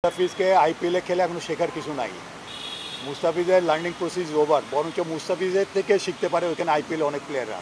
মুস্তাফিজকে আইপিএলে খেলে এখনো শেখার কিছু নাই মুস্তাফিজের লার্নিং প্রসেস ওভার বরঞ্চ মুস্তাফিজের থেকে শিখতে পারে ওইখানে আইপিএল অনেক প্লেয়াররা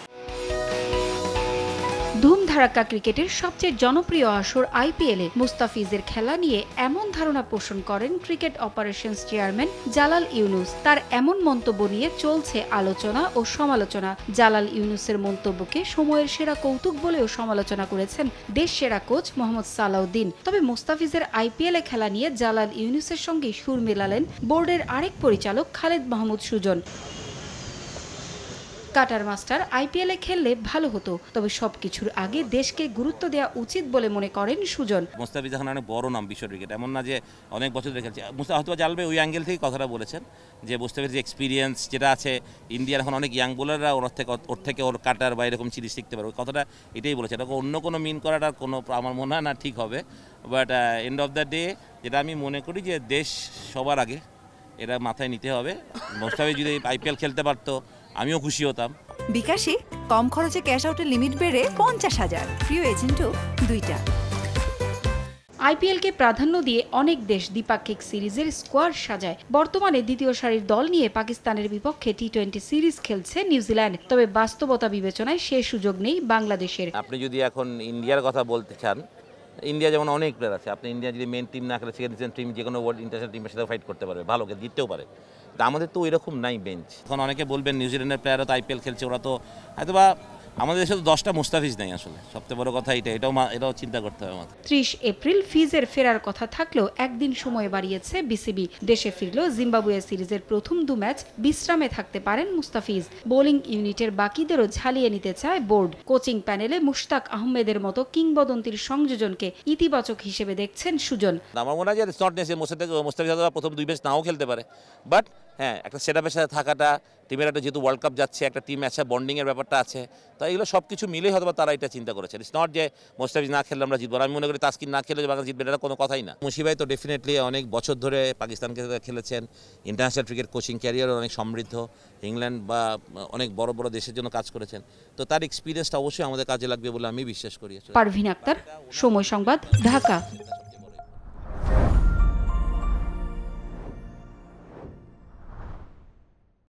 ধুমধারাক্কা ক্রিকেটের সবচেয়ে জনপ্রিয় আসর আইপিএলে মুস্তাফিজের খেলা নিয়ে এমন ধারণা পোষণ করেন cricket operations chairman Jalal Yunus তার এমন মন্তব্য নিয়ে চলছে আলোচনা ও সমালোচনা জালাল ইউনুসের মন্তব্যকে সময়ের সেরা কৌতুক বলেও সমালোচনা করেছেন দেশ সেরা কোচ মোহাম্মদ সালাউদ্দিন তবে মুস্তাফিজের আইপিএলে খেলা নিয়ে জালাল ইউনুসের সঙ্গে সুর মেলালেন বোর্ডের আরেক পরিচালক খালেদ মাহমুদ সুজন কাটার মাস্টার আইপিএলে খেললে ভালো হতো তবে সবকিছুর আগে দেশকে গুরুত্ব দেওয়া উচিত বলে মনে করেন সুজন মোস্তাফিজ এখন অনেক মানে বড় নাম বিশ্ব ক্রিকেট এমন না যে অনেক বছর ধরে খেলছে মুস্তাফ হয়তো জানবে ওই অ্যাঙ্গেল থেকে কথাটা বলেছেন যে মুস্তাফির যে এক্সপিরিয়েন্স যেটা আছে ইন্ডিয়ার এখন অনেক ইয়াং বোলাররা ওর থেকে ওর থেকে ওর কাটার বা এরকম সিরিজ শিখতে পারবে কথাটা এটাই বলেছে এটাকে অন্য কোনো মিন করাটার কোনো আমার মনে হয় না ঠিক হবে but end of the day যেটা আমি মনে করি যে দেশ সবার আগে এটা মাথায় নিতে হবে মোস্তাফিজ যদি আইপিএল খেলতে পারতো আমিও খুশি হতাম বিকাশে কম খরচে ক্যাশ আউটের লিমিট বেড়ে পঞ্চাশ হাজার প্রিয় এজেন্টও দুইটা আইপিএলকে প্রাধান্য দিয়ে অনেক দেশ দ্বিপাক্ষিক সিরিজের স্কোয়াড সাজায় বর্তমানে দ্বিতীয় সারির দল নিয়ে পাকিস্তানের বিপক্ষে টি টোয়েন্টি সিরিজ খেলছে নিউজিল্যান্ড তবে বাস্তবতা বিবেচনায় সে সুযোগ নেই বাংলাদেশের আপনি যদি এখন ইন্ডিয়ার কথা বলতে চান ইন্ডিয়া যেমন অনেক প্লেয়ার আছে আপনি ইন্ডিয়া যদি মেন টিম না খেলে সেখানে রিসেন্ট টিম যে কোনো ওয়ার্ল্ড ইন্টারন্যাশনাল টিমের সাথে ফাইট করতে পারবে ভালোকে জিততেও পারে আমাদের তো ওইরকম নাই বেঞ্চ এখন অনেকে বলবেন নিউজিল্যান্ডের প্লেয়ারও তো আইপিএল খেলছে ওরা তো হয়তো বা আমাদের দেশে তো দশটা মুস্তাফিজ নেই আসলে সবচেয়ে বড় কথা এটা এটাও এটাও চিন্তা করতে হবে আমাদের ত্রিশ এপ্রিল ফিজের ফেরার কথা থাকলেও একদিন সময় বাড়িয়েছে বিসিবি দেশে ফিরল জিম্বাবুয়ে সিরিজের প্রথম দু ম্যাচ বিশ্রামে থাকতে পারেন মুস্তাফিজ বোলিং ইউনিটের বাকিদেরও ঝালিয়ে নিতে চায় বোর্ড কোচিং প্যানেলে মুশতাক আহমেদের মতো কিংবদন্তির সংযোজনকে ইতিবাচক হিসেবে দেখছেন সুজন আমার মনে হয় যে ইটস মুস্তাফিজ প্রথম দুই ম্যাচ নাও খেলতে পারে বাট হ্যাঁ একটা সেট আপের সাথে থাকাটা টিমের একটা যেহেতু ওয়ার্ল্ড কাপ যাচ্ছে একটা টিম আছে বন্ডিংয়ের ব্যাপারটা আছে তো এগুলো সব কিছু মিলেই হয়তো তারা এটা চিন্তা করেছে ইটস নট যে মোস্তাফিজ না খেললে আমরা জিতবো আমি মনে করি তাস্কিন না খেলে বাংলা জিতবে এটা কোনো কথাই না মুশিবাই তো ডেফিনেটলি অনেক বছর ধরে পাকিস্তানকে খেলেছেন ইন্টারন্যাশনাল ক্রিকেট কোচিং ক্যারিয়ারও অনেক সমৃদ্ধ ইংল্যান্ড বা অনেক বড় বড় দেশের জন্য কাজ করেছেন তো তার এক্সপিরিয়েন্সটা অবশ্যই আমাদের কাজে লাগবে বলে আমি বিশ্বাস করি পারভিন আক্তার সময় সংবাদ ঢাকা